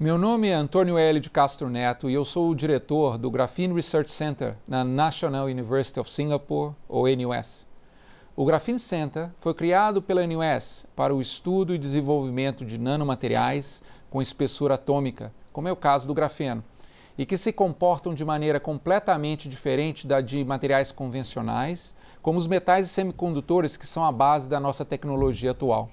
Meu nome é Antônio L de Castro Neto e eu sou o diretor do Graphene Research Center na National University of Singapore, ou NUS. O Graphene Center foi criado pela NUS para o estudo e desenvolvimento de nanomateriais com espessura atômica, como é o caso do grafeno, e que se comportam de maneira completamente diferente da de materiais convencionais, como os metais e semicondutores que são a base da nossa tecnologia atual.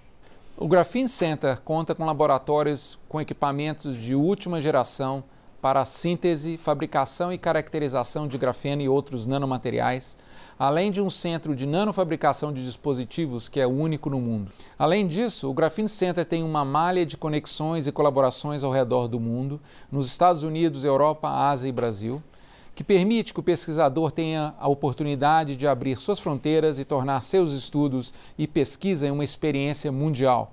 O Graphene Center conta com laboratórios com equipamentos de última geração para a síntese, fabricação e caracterização de grafeno e outros nanomateriais, além de um centro de nanofabricação de dispositivos que é único no mundo. Além disso, o Graphene Center tem uma malha de conexões e colaborações ao redor do mundo, nos Estados Unidos, Europa, Ásia e Brasil que permite que o pesquisador tenha a oportunidade de abrir suas fronteiras e tornar seus estudos e pesquisa em uma experiência mundial.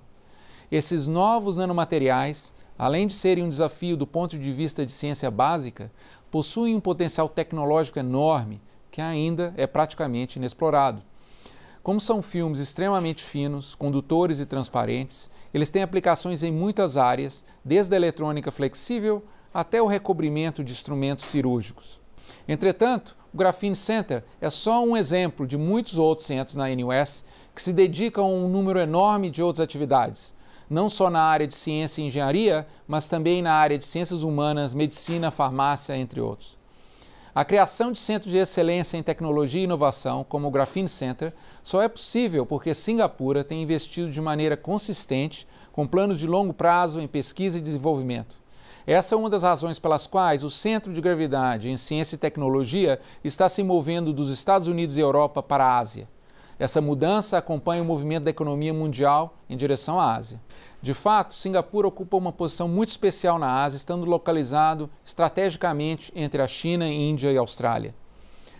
Esses novos nanomateriais, além de serem um desafio do ponto de vista de ciência básica, possuem um potencial tecnológico enorme que ainda é praticamente inexplorado. Como são filmes extremamente finos, condutores e transparentes, eles têm aplicações em muitas áreas, desde a eletrônica flexível até o recobrimento de instrumentos cirúrgicos. Entretanto, o Graphene Center é só um exemplo de muitos outros centros na NUS que se dedicam a um número enorme de outras atividades, não só na área de ciência e engenharia, mas também na área de ciências humanas, medicina, farmácia, entre outros. A criação de centros de excelência em tecnologia e inovação, como o Graphene Center, só é possível porque Singapura tem investido de maneira consistente, com planos de longo prazo em pesquisa e desenvolvimento. Essa é uma das razões pelas quais o Centro de Gravidade em Ciência e Tecnologia está se movendo dos Estados Unidos e Europa para a Ásia. Essa mudança acompanha o movimento da economia mundial em direção à Ásia. De fato, Singapura ocupa uma posição muito especial na Ásia, estando localizado estrategicamente entre a China, Índia e Austrália.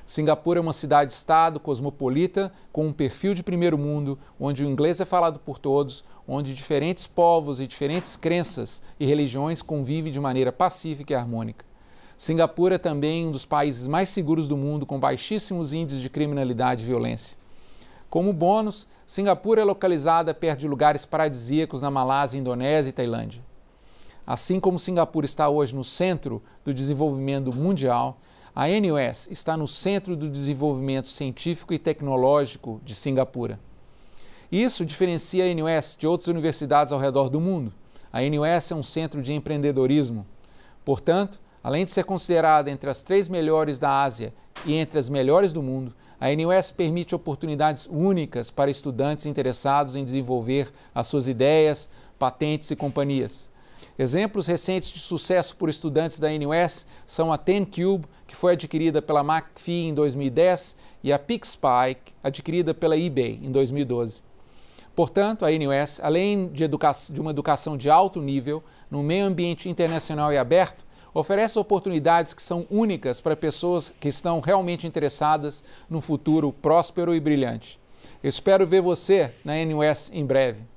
Singapura é uma cidade-estado cosmopolita com um perfil de primeiro mundo, onde o inglês é falado por todos, onde diferentes povos e diferentes crenças e religiões convivem de maneira pacífica e harmônica. Singapura é também um dos países mais seguros do mundo, com baixíssimos índices de criminalidade e violência. Como bônus, Singapura é localizada perto de lugares paradisíacos na Malásia, Indonésia e Tailândia. Assim como Singapura está hoje no centro do desenvolvimento mundial, a NUS está no Centro do Desenvolvimento Científico e Tecnológico de Singapura. Isso diferencia a NUS de outras universidades ao redor do mundo. A NUS é um centro de empreendedorismo. Portanto, além de ser considerada entre as três melhores da Ásia e entre as melhores do mundo, a NUS permite oportunidades únicas para estudantes interessados em desenvolver as suas ideias, patentes e companhias. Exemplos recentes de sucesso por estudantes da NUS são a TenCube, que foi adquirida pela McPhee em 2010, e a Pixpike, adquirida pela eBay em 2012. Portanto, a NUS, além de, de uma educação de alto nível, num meio ambiente internacional e aberto, oferece oportunidades que são únicas para pessoas que estão realmente interessadas num futuro próspero e brilhante. Eu espero ver você na NUS em breve.